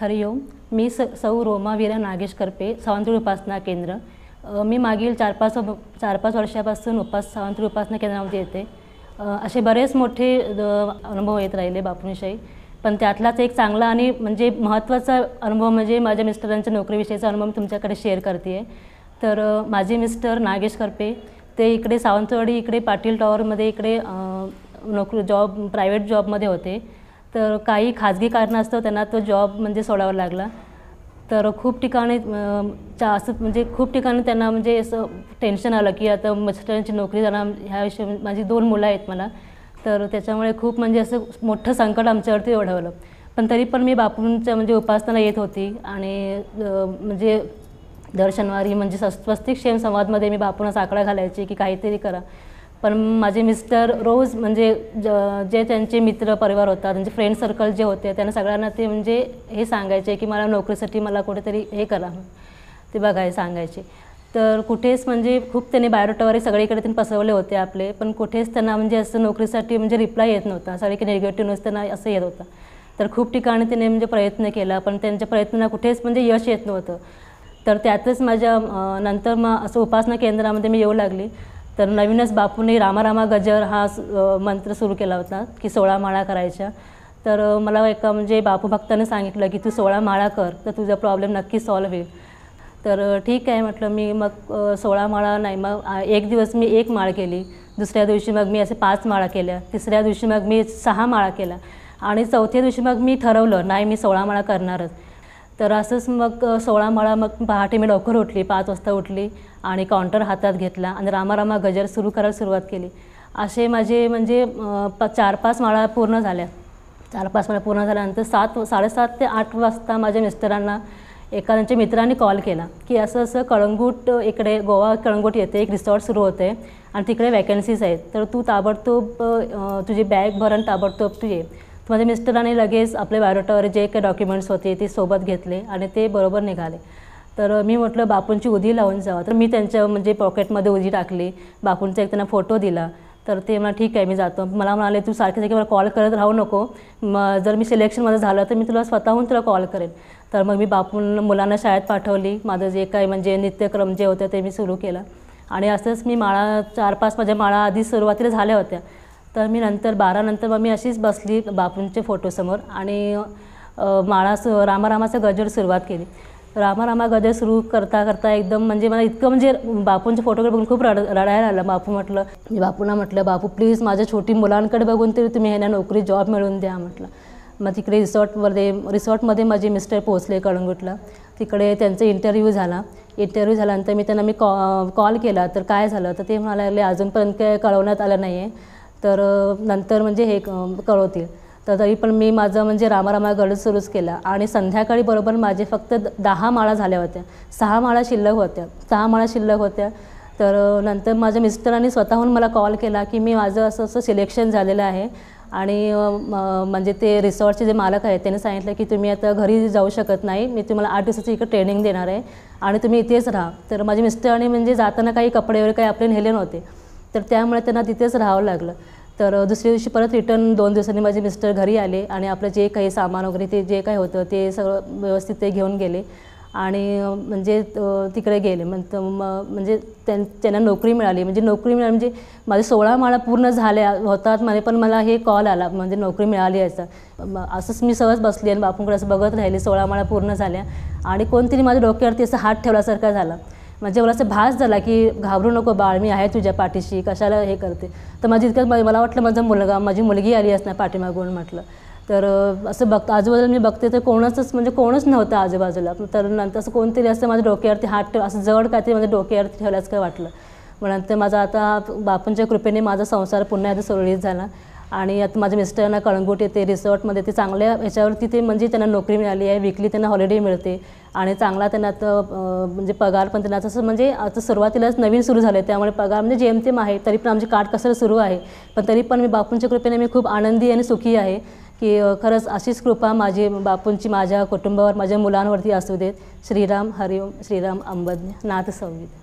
हरिओम मी स सौ रोमावीरा नागेश करपे सावंतवाडी उपासना केंद्र मी मागील चार पाच चार पाच वर्षापासून उपास सावंतवाडी उपासना केंद्रामध्ये येते असे बरेच मोठे अनुभव येत राहिले बापूंविषयी पण त्यातलाच एक चांगला आणि म्हणजे महत्त्वाचा अनुभव म्हणजे माझ्या मिस्टरांच्या नोकरीविषयीचा अनुभव मी तुमच्याकडे शेअर करते आहे तर माझे मिस्टर नागेश करपे ते इकडे सावंतवाडी इकडे पाटील टॉवरमध्ये इकडे नोकरी जॉब प्रायव्हेट जॉबमध्ये होते तर काही खाजगी कारणास्तव त्यांना तो जॉब म्हणजे सोडावा लागला तर खूप ठिकाणी चा असं म्हणजे खूप ठिकाणी त्यांना म्हणजे असं टेन्शन आलं की आता मच्छरांची नोकरी जाणार ह्या विषयी माझी दोन मुलं आहेत मला तर त्याच्यामुळे खूप म्हणजे असं मोठं संकट आमच्यावरती ओढवलं पण तरी पण मी बापूंच्या म्हणजे उपासना येत होती आणि म्हणजे दर शनिवारी म्हणजे स्वस्तिक क्षेम संवादमध्ये मी बापूंना साकडा घालायची की काहीतरी करा पण माझे मिस्टर रोज म्हणजे ज जे त्यांचे मित्र परिवार होता त्यांचे फ्रेंड सर्कल जे होते त्यांना सगळ्यांना ते म्हणजे हे सांगायचे की मला नोकरीसाठी मला कुठेतरी हे करा ते बघाय सांगायचे तर कुठेच म्हणजे खूप त्यांनी वगैरे सगळीकडे त्यांनी पसरवले होते आपले पण कुठेच त्यांना म्हणजे असं नोकरीसाठी म्हणजे रिप्लाय येत नव्हता सगळे की निगेटिव्ह न्यूज त्यांना असं येत होता तर खूप ठिकाणी त्यांनी म्हणजे प्रयत्न केला पण त्यांच्या प्रयत्नांना कुठेच म्हणजे यश येत नव्हतं तर त्यातच माझ्या नंतर मग असं उपासना केंद्रामध्ये मी येऊ लागली तर नवीनच बापूने रामारामा गजर हा मंत्र सुरू केला होता की सोळा माळा करायच्या तर मला एका म्हणजे बापू भक्ताने सांगितलं की तू सोळा माळा कर तर तुझा प्रॉब्लेम नक्की सॉल्व होईल तर ठीक आहे म्हटलं मी मग सोळा माळा नाही मग एक दिवस मी एक माळ केली दुसऱ्या दिवशी मग मी असे पाच माळा केल्या तिसऱ्या दिवशी मग मी सहा माळा केल्या आणि चौथ्या दिवशी मग मी ठरवलं नाही मी सोळा माळा करणारच तर असंच मग सोळा माळा मग पहाटे मी लवकर उठली पाच वाजता उठली आणि काउंटर हातात घेतला आणि रामारामा गजर सुरू करायला सुरुवात केली असे माझे म्हणजे प चार पाच माळा पूर्ण झाल्या चार पाच माळा पूर्ण झाल्यानंतर सात साडेसात ते आठ वाजता माझ्या मिस्टरांना त्यांच्या मित्रांनी कॉल केला की असं असं कळंगूट इकडे गोवा कळंगूट येते एक रिसॉर्ट सुरू होते आणि तिकडे वॅकन्सीज आहेत तर तू ताबडतोब तुझी बॅग भरण ताबडतोब तू ये माझ्या मिस्टरांनी लगेच आपल्या बायोडाटावर जे काही डॉक्युमेंट्स होते ते सोबत घेतले आणि ते बरोबर निघाले तर मी म्हटलं बापूंची उधी लावून जावा तर मी त्यांच्या म्हणजे पॉकेटमध्ये उधी टाकली बापूंचा एक त्यांना फोटो दिला तर ते मला ठीक आहे मी जातो मला म्हणाले तू सारखे सारखे मला कॉल करत राहू नको मग जर मी सिलेक्शनमध्ये झालं तर मी तुला स्वतःहून तुला कॉल करेन तर मग मी बापून मुलांना शाळेत पाठवली माझं जे काही म्हणजे नित्यक्रम जे होतं ते मी सुरू केलं आणि असंच मी माळा चार पाच माझ्या माळा आधी सुरुवातीला झाल्या होत्या तर मी नंतर बारानंतर मग मी अशीच बसली बापूंचे फोटोसमोर आणि माळास रामारामाचं गजर सुरुवात केली रामारामा गजर सुरू करता करता एकदम म्हणजे मला इतकं म्हणजे बापूंच्या फोटोकडे बघून खूप रड रडायला आलं बापू म्हटलं मी बापूंना म्हटलं बापू प्लीज माझ्या छोटी मुलांकडे बघून तरी तुम्ही ह्यांना नोकरी जॉब मिळवून द्या म्हटलं मग तिकडे रिसॉर्टमध्ये रिसॉर्टमध्ये माझे मिस्टर पोहोचले कळंगुटला तिकडे त्यांचा इंटरव्ह्यू झाला इंटरव्ह्यू झाल्यानंतर मी त्यांना मी कॉ कॉल केला तर काय झालं तर ते म्हणाले अजूनपर्यंत काय कळवण्यात आलं नाही आहे तर नंतर म्हणजे हे कळवतील तर तरी पण मी माझं म्हणजे रामारामा गड सुरूच केला आणि संध्याकाळी बरोबर माझे फक्त दहा माळा झाल्या होत्या सहा माळा शिल्लक होत्या सहा माळा शिल्लक होत्या तर नंतर माझ्या मिस्टरांनी स्वतःहून मला कॉल केला की मी माझं असं असं सिलेक्शन झालेलं आहे आणि म्हणजे ते रिसॉर्टचे जे मालक आहेत त्यांनी सांगितलं की तुम्ही आता घरी जाऊ शकत नाही मी तुम्हाला आठ दिवसाची इकडे ट्रेनिंग देणार आहे आणि तुम्ही इथेच राहा तर माझे मिस्टरांनी म्हणजे जाताना काही कपडे वगैरे काही आपले नेले नव्हते तर त्यामुळे त्यांना तिथेच राहावं लागलं तर दुसऱ्या दिवशी परत रिटर्न दोन दिवसांनी माझे मिस्टर घरी आले आणि आपलं जे काही सामान वगैरे ते जे काही होतं ते सगळं व्यवस्थित ते घेऊन गेले आणि म्हणजे तिकडे गेले म्हणत मग म्हणजे त्यां त्यांना नोकरी मिळाली म्हणजे नोकरी मिळाली म्हणजे माझे सोळा माळा पूर्ण झाल्या होतात मध्ये पण मला हे कॉल आला म्हणजे नोकरी मिळाली याचा असंच मी सहज बसली आणि बापूंकडे असं बघत राहिले सोळा माळा पूर्ण झाल्या आणि कोणतरी माझ्या डोक्यावरती असं हात ठेवल्यासारखा झाला म्हणजे मला असं भास झाला की घाबरू नको बाळ मी आहे तुझ्या पाठीशी कशाला हे करते तर माझी इतकं मला वाटलं माझा मुलगा माझी मुलगी आली असणार पाठीमागून म्हटलं तर असं बघ आजूबाजूला मी बघते तर कोणाचंच म्हणजे कोणच नव्हतं आजूबाजूला तर नंतर असं कोणतरी असं माझ्या डोक्यावरती हात ठेव असं जड काहीतरी माझ्या डोक्यावरती ठेवल्याचं काय वाटलं मग नंतर माझा आता बापूंच्या कृपेने माझा संसार पुन्हा एकदा सुरळीत झाला आणि आता माझ्या मिस्टरांना कळंगूट येते रिसॉर्टमध्ये ते चांगल्या ह्याच्यावरती ते म्हणजे त्यांना नोकरी मिळाली आहे विकली त्यांना हॉलिडे मिळते आणि चांगला त्यांना तर म्हणजे पगार पण त्यांना तसं म्हणजे आता सुरुवातीलाच नवीन सुरू झालं आहे त्यामुळे पगार म्हणजे जेमतेम आहे तरी पण आमची कसर सुरू आहे पण तरी पण मी बापूंच्या कृपेने मी खूप आनंदी आणि सुखी आहे की खरंच अशीच कृपा माझी बापूंची माझ्या कुटुंबावर माझ्या मुलांवरती असू देत श्रीराम हरिओम श्रीराम अंबज्ञ नाथ संगीत